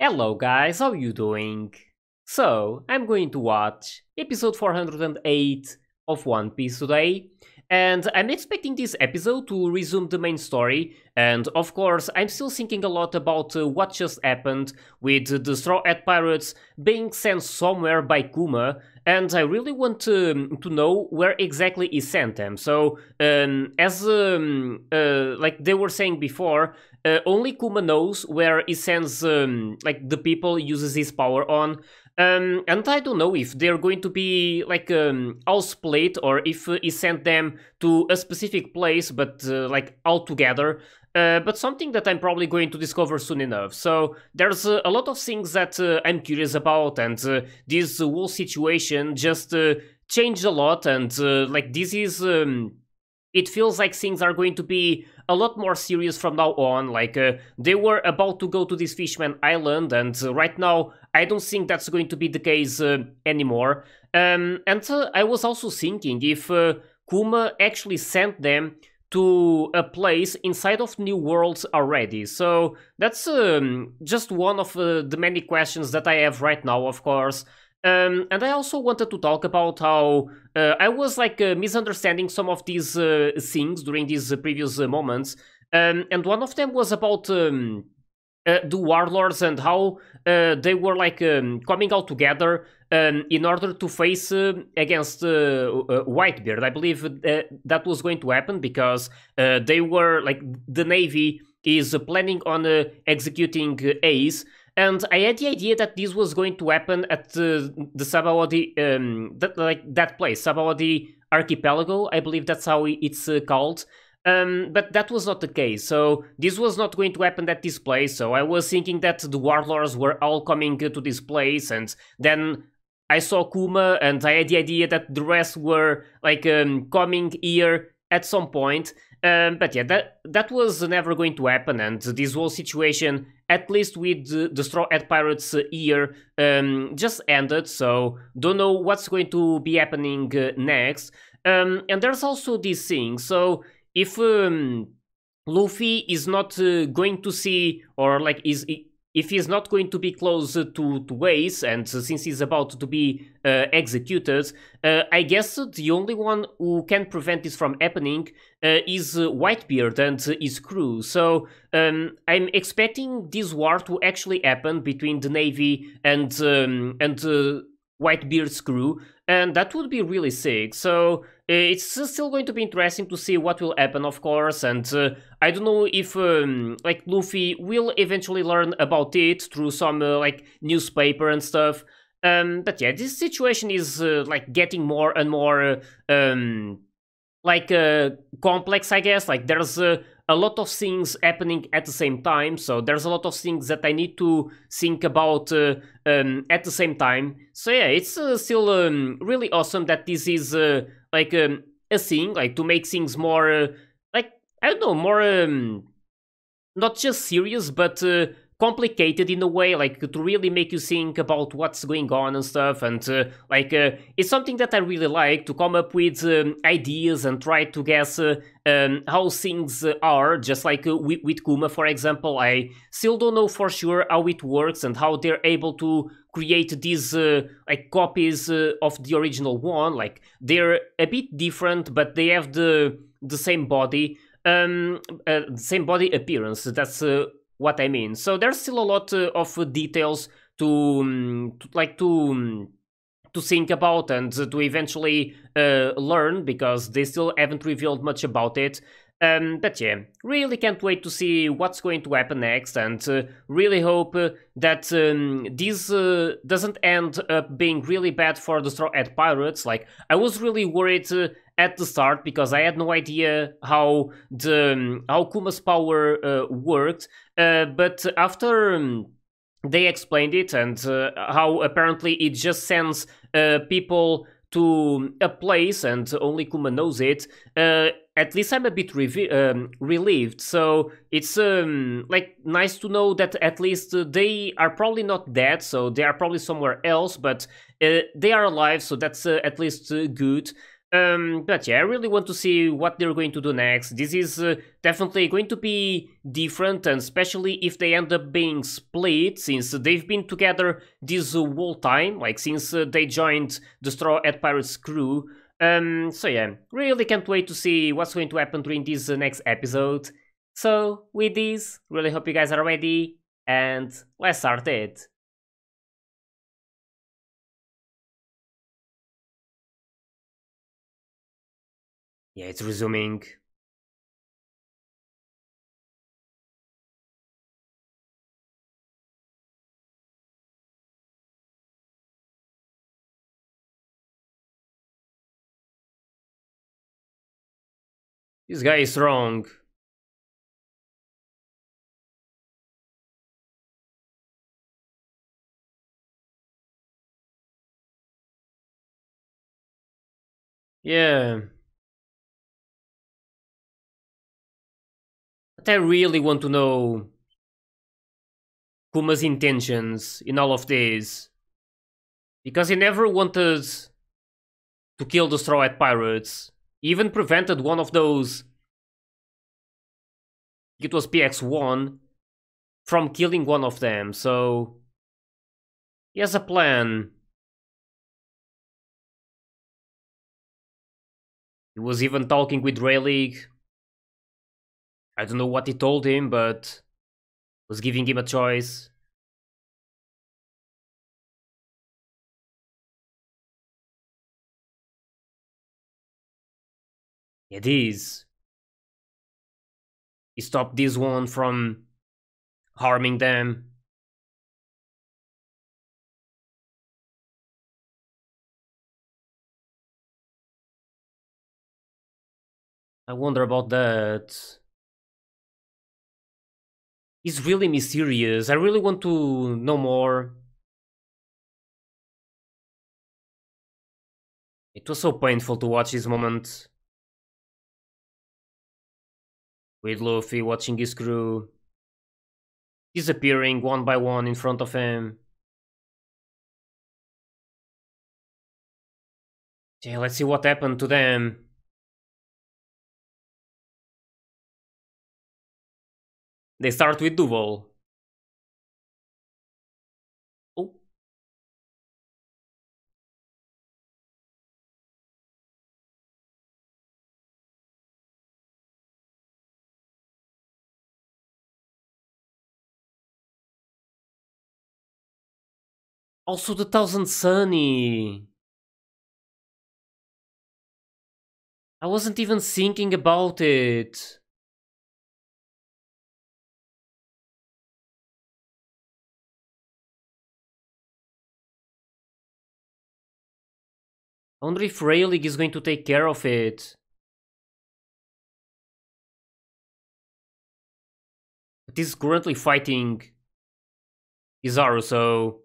Hello guys, how you doing? So, I'm going to watch episode 408 of One Piece today, and I'm expecting this episode to resume the main story, and of course I'm still thinking a lot about uh, what just happened with the Straw Hat Pirates being sent somewhere by Kuma, and I really want um, to know where exactly he sent them. So, um, as um, uh, like they were saying before, uh, only Kuma knows where he sends, um, like, the people uses his power on. Um, and I don't know if they're going to be, like, um, all split or if uh, he sent them to a specific place, but, uh, like, all together. Uh, but something that I'm probably going to discover soon enough. So there's uh, a lot of things that uh, I'm curious about, and uh, this whole situation just uh, changed a lot. And uh, like this is um, it feels like things are going to be a lot more serious from now on. Like, uh, they were about to go to this Fishman Island, and uh, right now, I don't think that's going to be the case uh, anymore. Um, and uh, I was also thinking if uh, Kuma actually sent them to a place inside of New Worlds already. So that's um, just one of uh, the many questions that I have right now, of course. Um, and I also wanted to talk about how uh, I was like uh, misunderstanding some of these uh, things during these uh, previous uh, moments. Um, and one of them was about um, uh, the warlords and how they were like um, coming out together um, in order to face against Whitebeard. I believe that was going to happen because they were like the navy is planning on executing Ace. And I had the idea that this was going to happen at the, the Sabawadi, um, that, like that place, Sabawadi Archipelago, I believe that's how it's uh, called. Um, but that was not the case, so this was not going to happen at this place, so I was thinking that the warlords were all coming uh, to this place, and then I saw Kuma, and I had the idea that the rest were, like, um, coming here at some point, um, but yeah, that that was never going to happen, and this whole situation, at least with the, the Straw Hat Pirates here uh, um, just ended. So don't know what's going to be happening uh, next. Um, and there's also this thing. So if um, Luffy is not uh, going to see, or like is if he's not going to be close to, to Ace, and since he's about to be uh, executed, uh, I guess the only one who can prevent this from happening uh, is uh, Whitebeard and his crew. So um, I'm expecting this war to actually happen between the Navy and um, and uh, Whitebeard's crew, and that would be really sick. So uh, it's still going to be interesting to see what will happen, of course, and uh, I don't know if um, like Luffy will eventually learn about it through some uh, like newspaper and stuff. Um, but yeah, this situation is uh, like getting more and more uh, um, like uh, complex, I guess. Like there's a lot of things happening at the same time, so there's a lot of things that I need to think about um, at the same time. So yeah, it's still um, really awesome that this is like um, a thing, like to make things more, uh, like I don't know, more um, not just serious, but uh, complicated in a way, like to really make you think about what's going on and stuff. And uh, like uh, it's something that I really like to come up with um, ideas and try to guess uh, um, how things are. Just like uh, with, with Kuma, for example, I still don't know for sure how it works and how they're able to create these uh, like copies uh, of the original one like they're a bit different but they have the the same body um uh, same body appearance that's uh, what I mean. So there's still a lot uh, of details to, um, to like to um, to think about and to eventually uh, learn because they still haven't revealed much about it. Um, but yeah, really can't wait to see what's going to happen next and uh, really hope uh, that um, this uh, doesn't end up being really bad for the Straw Hat Pirates. Like, I was really worried uh, at the start because I had no idea how the um, how Kuma's power uh, worked, uh, but after um, they explained it and how apparently it just sends people to a place, and only Kuma knows it, uh, at least I'm a bit um, relieved. So it's um, like nice to know that at least uh, they are probably not dead, so they are probably somewhere else, but uh, they are alive, so that's uh, at least uh, good. Um, but yeah, I really want to see what they're going to do next. This is uh, definitely going to be different, and especially if they end up being split, since they've been together this uh, whole time, like since uh, they joined the Straw at Pirates crew. Um, so yeah, really can't wait to see what's going to happen during this uh, next episode. So, with this, really hope you guys are ready, and let's start it. Yeah, it's resuming. This guy is wrong. Yeah. I really want to know Kuma's intentions in all of this. Because he never wanted to kill the Straw Hat Pirates. He even prevented one of those... It was PX1 from killing one of them, so... He has a plan. He was even talking with Rayleigh I don't know what he told him, but was giving him a choice. It is. He stopped this one from harming them. I wonder about that is really mysterious. I really want to know more. It was so painful to watch this moment. With Luffy watching his crew disappearing one by one in front of him. Yeah, let's see what happened to them. They start with Duval. Oh. Also the Thousand Sunny. I wasn't even thinking about it. I wonder if Rayleigh is going to take care of it. But he's currently fighting Izaru, so...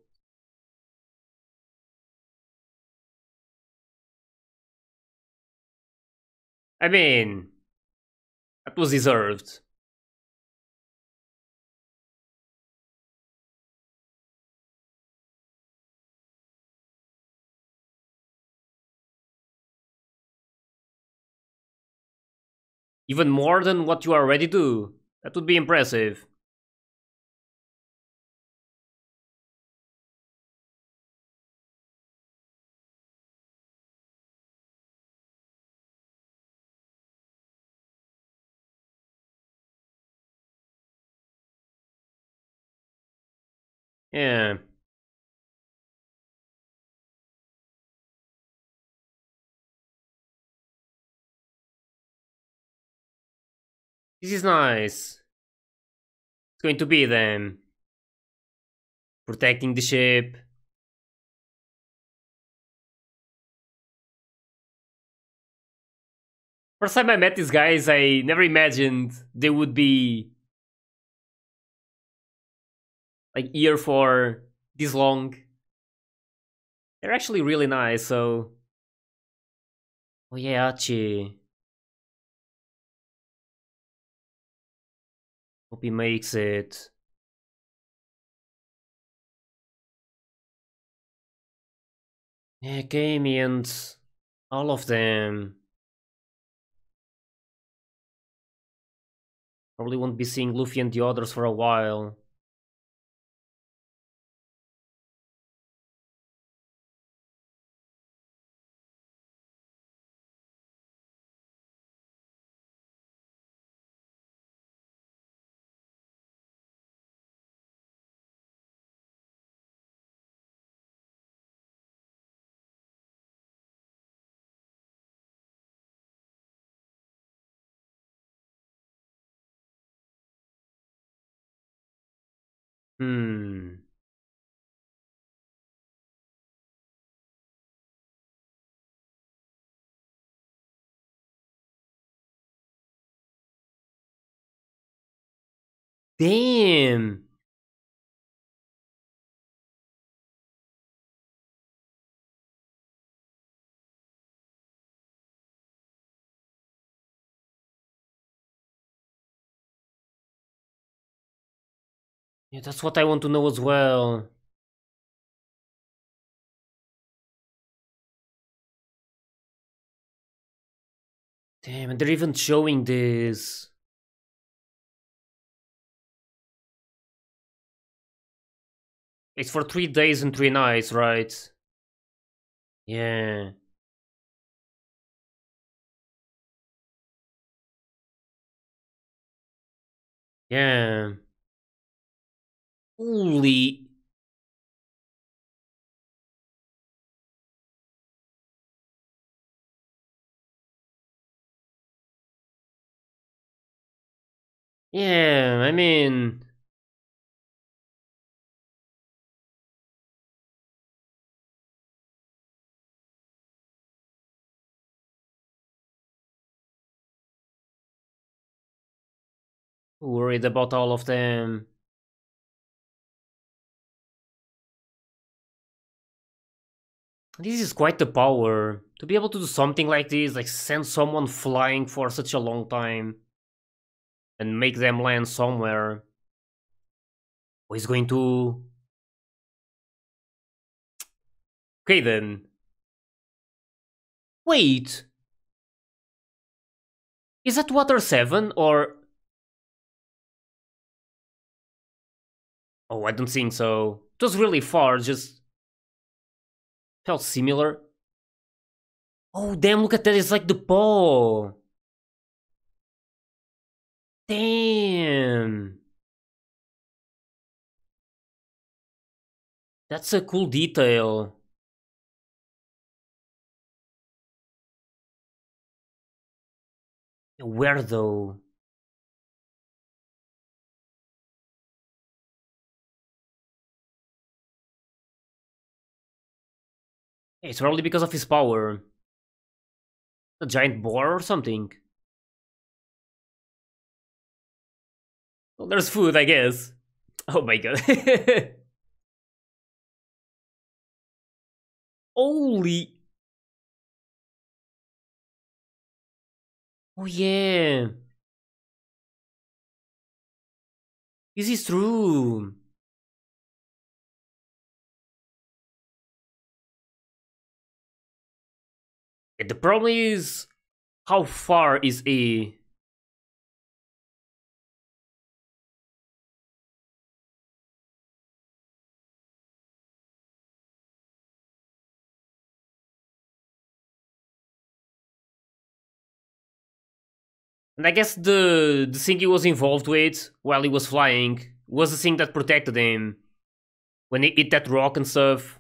I mean, that was deserved. Even more than what you already do. That would be impressive. Yeah. This is nice. It's going to be them. Protecting the ship. First time I met these guys, I never imagined they would be like here for this long. They're actually really nice, so... Oh yeah, Achi. Hope he makes it. Yeah, game and all of them. Probably won't be seeing Luffy and the others for a while. hmm Damn. Yeah, that's what I want to know as well. Damn, and they're even showing this. It's for three days and three nights, right? Yeah. Yeah. Holy. Yeah, I mean... Worried about all of them. This is quite the power. To be able to do something like this, like send someone flying for such a long time and make them land somewhere. Who is going to... Okay then. Wait! Is that Water 7 or... Oh, I don't think so. It was really far, just Felt similar. Oh, damn, look at that. It's like the ball. Damn. That's a cool detail. Where though? It's probably because of his power. A giant boar or something. Well, there's food, I guess. Oh my god. Holy... Oh yeah. This is true. The problem is how far is he? And I guess the, the thing he was involved with while he was flying was the thing that protected him when he hit that rock and stuff.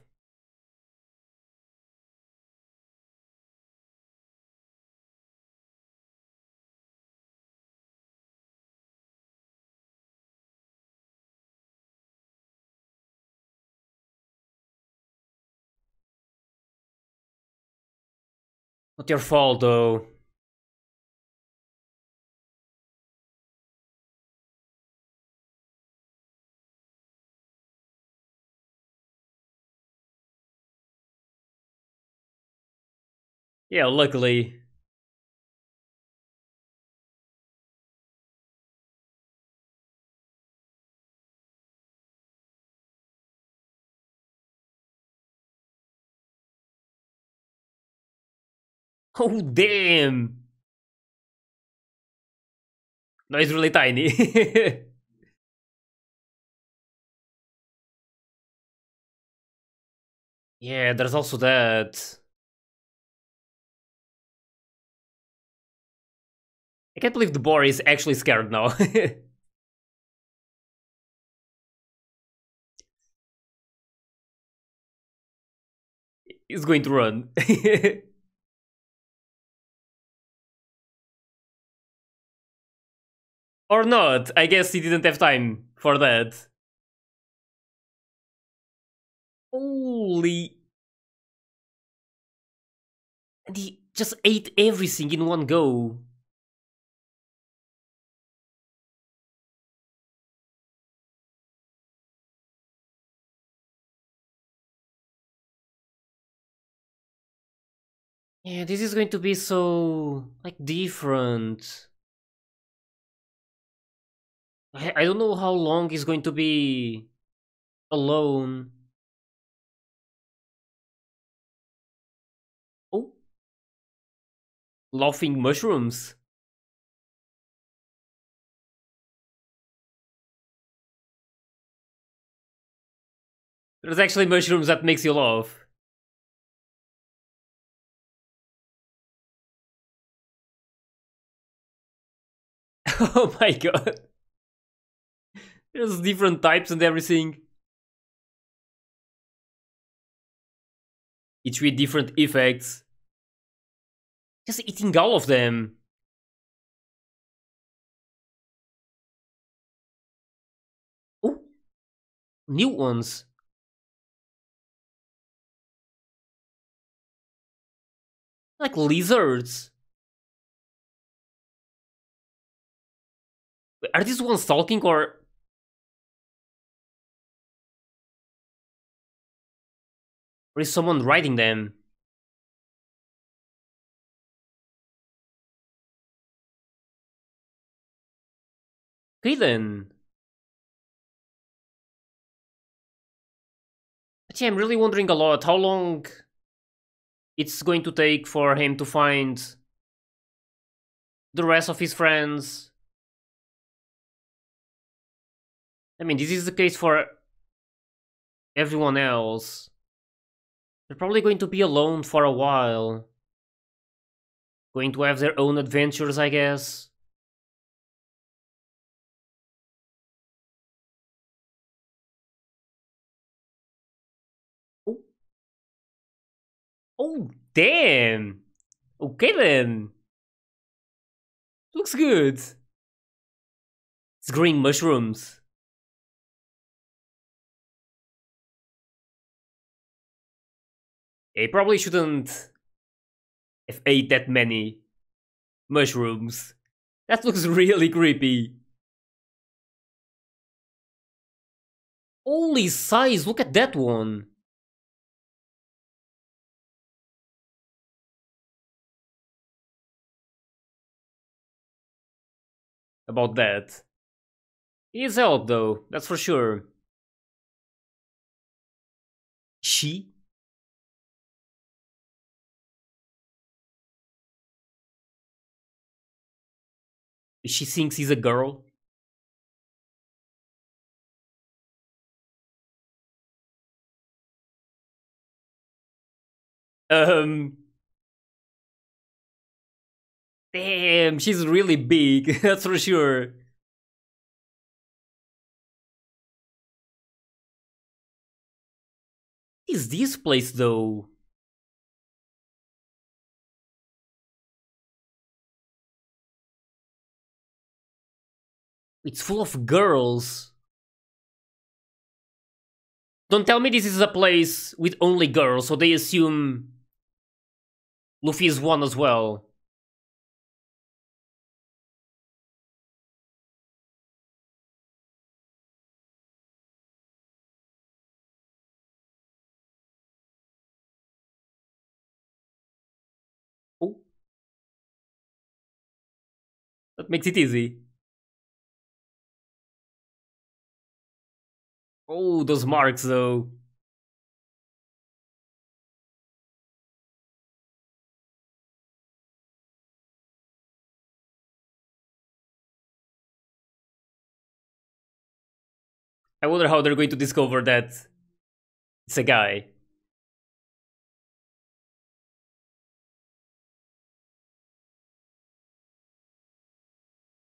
Not your fault, though. Yeah, luckily, Oh, damn. No, it's really tiny. yeah, there's also that. I can't believe the boar is actually scared now. He's going to run. Or not. I guess he didn't have time for that. Holy... And he just ate everything in one go. Yeah, this is going to be so, like, different. I, I don't know how long he's going to be alone. Oh. Laughing mushrooms. There's actually mushrooms that makes you laugh. oh my god. There's different types and everything. Each with different effects. Just eating all of them. Oh, new ones. Like lizards. Are these ones talking or or is someone writing them? Okay then. But yeah, I'm really wondering a lot how long it's going to take for him to find the rest of his friends. I mean, this is the case for everyone else. They're probably going to be alone for a while. Going to have their own adventures, I guess. Oh, oh damn! Okay then! Looks good! It's green mushrooms. I probably shouldn't have ate that many mushrooms. That looks really creepy. Holy size, look at that one. About that. He helped help though, that's for sure. She she thinks he's a girl. Um. Damn, she's really big, that's for sure. Is this place though? It's full of girls. Don't tell me this is a place with only girls, so they assume Luffy is one as well. Oh. That makes it easy. Oh, those marks though. I wonder how they're going to discover that it's a guy.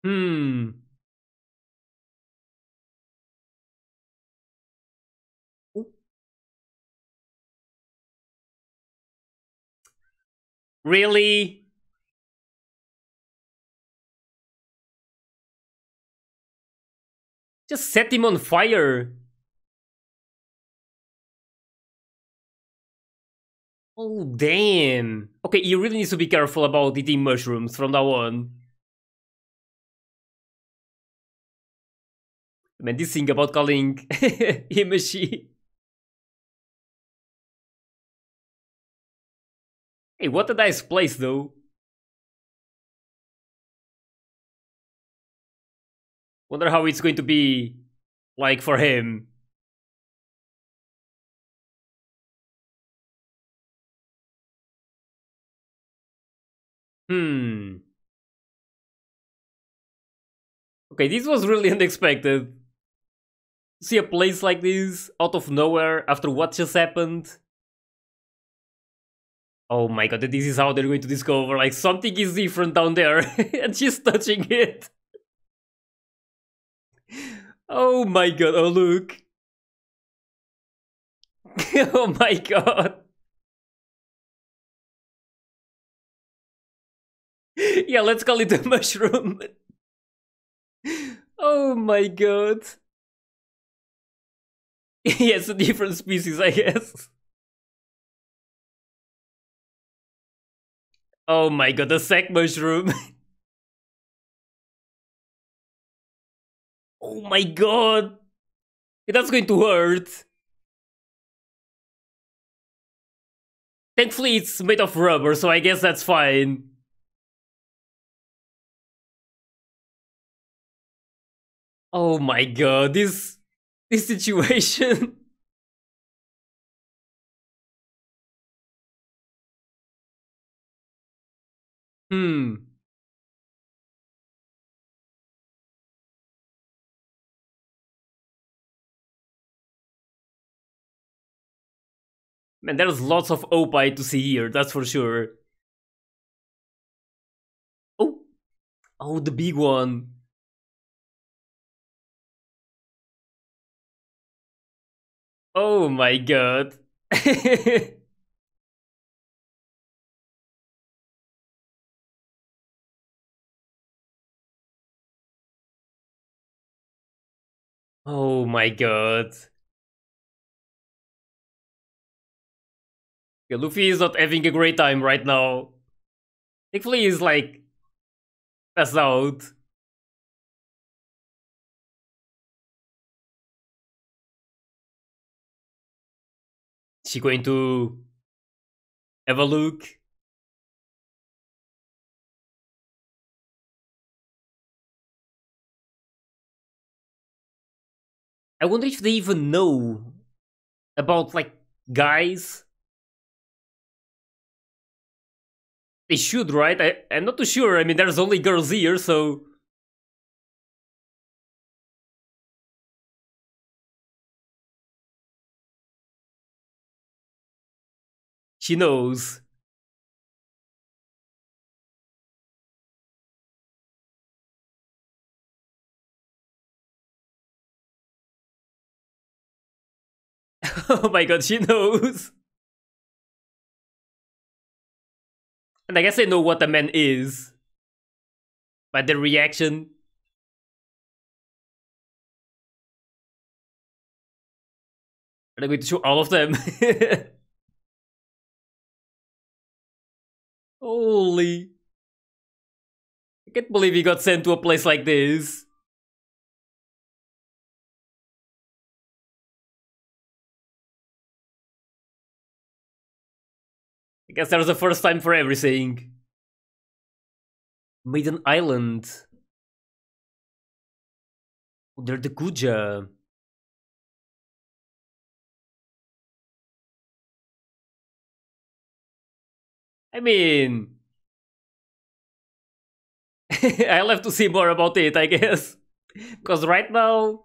Hmm. Really? Just set him on fire. Oh, damn. Okay, you really need to be careful about eating mushrooms from now on. mean, this thing about calling him a she. Hey, what a nice place though. Wonder how it's going to be like for him. Hmm. Okay, this was really unexpected. See a place like this out of nowhere after what just happened oh my god, this is how they're going to discover, like, something is different down there, and she's touching it. Oh my god, oh look. oh my god. yeah, let's call it a mushroom. oh my god. yes, yeah, a different species, I guess. Oh my god, the sack mushroom. oh my god. That's going to hurt. Thankfully, it's made of rubber, so I guess that's fine. Oh my god, this... This situation... hmm Man, there's lots of opie to see here, that's for sure. Oh! Oh, the big one! Oh my god! Oh my god. Yeah, Luffy is not having a great time right now. Thankfully he's like... That's out. She going to... Have a look. I wonder if they even know about, like, guys. They should, right? I, I'm not too sure. I mean, there's only girls here, so... She knows. oh my god, she knows. And I guess they know what the man is. But the reaction. Are they going to shoot all of them? Holy. I can't believe he got sent to a place like this. I guess that was the first time for everything. Maiden Island. Oh, they're the Guja. I mean... I'll have to see more about it, I guess. because right now,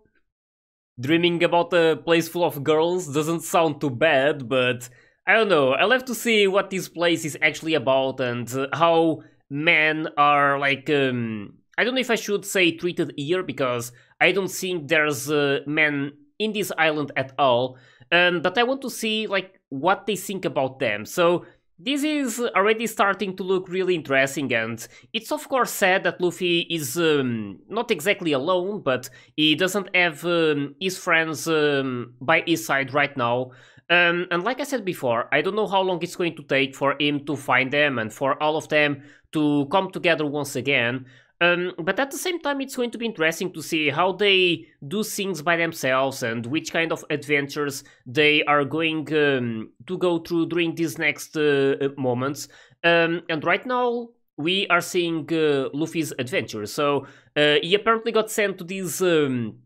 dreaming about a place full of girls doesn't sound too bad, but I don't know, I'll have to see what this place is actually about and how men are like, um, I don't know if I should say treated here because I don't think there's uh, men in this island at all, um, but I want to see like what they think about them. So this is already starting to look really interesting and it's of course sad that Luffy is um, not exactly alone, but he doesn't have um, his friends um, by his side right now. Um, and like I said before, I don't know how long it's going to take for him to find them and for all of them to come together once again. Um, but at the same time, it's going to be interesting to see how they do things by themselves and which kind of adventures they are going um, to go through during these next uh, moments. Um, and right now, we are seeing uh, Luffy's adventure. So uh, he apparently got sent to these um,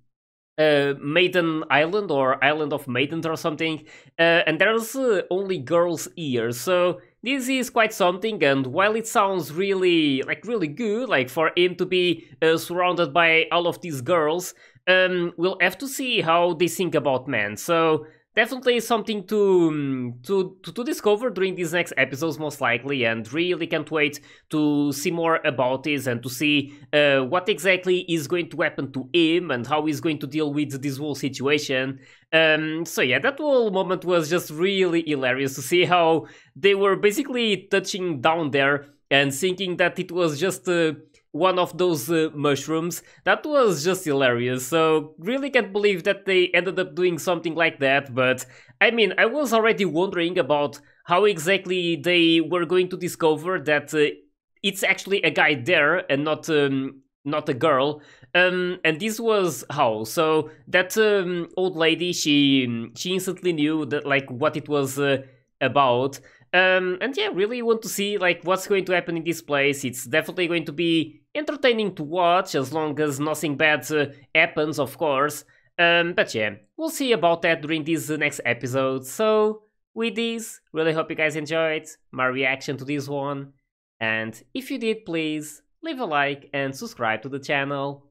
uh, Maiden Island or Island of Maidens or something, uh, and there's uh, only girls here, so this is quite something. And while it sounds really, like, really good, like for him to be uh, surrounded by all of these girls, um, we'll have to see how they think about men. So definitely something to, mm, to, to, to discover during these next episodes, most likely, and really can't wait to see more about this and to see uh, what exactly is going to happen to him and how he's going to deal with this whole situation. Um, so yeah, that whole moment was just really hilarious to see how they were basically touching down there and thinking that it was just... Uh, one of those uh, mushrooms. That was just hilarious, so really can't believe that they ended up doing something like that, but I mean, I was already wondering about how exactly they were going to discover that uh, it's actually a guy there and not um, not a girl. Um, and this was how. So that um, old lady, she she instantly knew that like what it was uh, about. Um, and yeah, really want to see like what's going to happen in this place. It's definitely going to be entertaining to watch as long as nothing bad uh, happens, of course. Um, but yeah, we'll see about that during this next episode. So, with this, really hope you guys enjoyed my reaction to this one. And if you did, please leave a like and subscribe to the channel.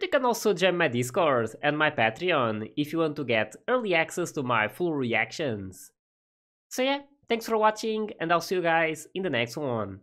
You can also join my Discord and my Patreon if you want to get early access to my full reactions. So yeah, thanks for watching and I'll see you guys in the next one.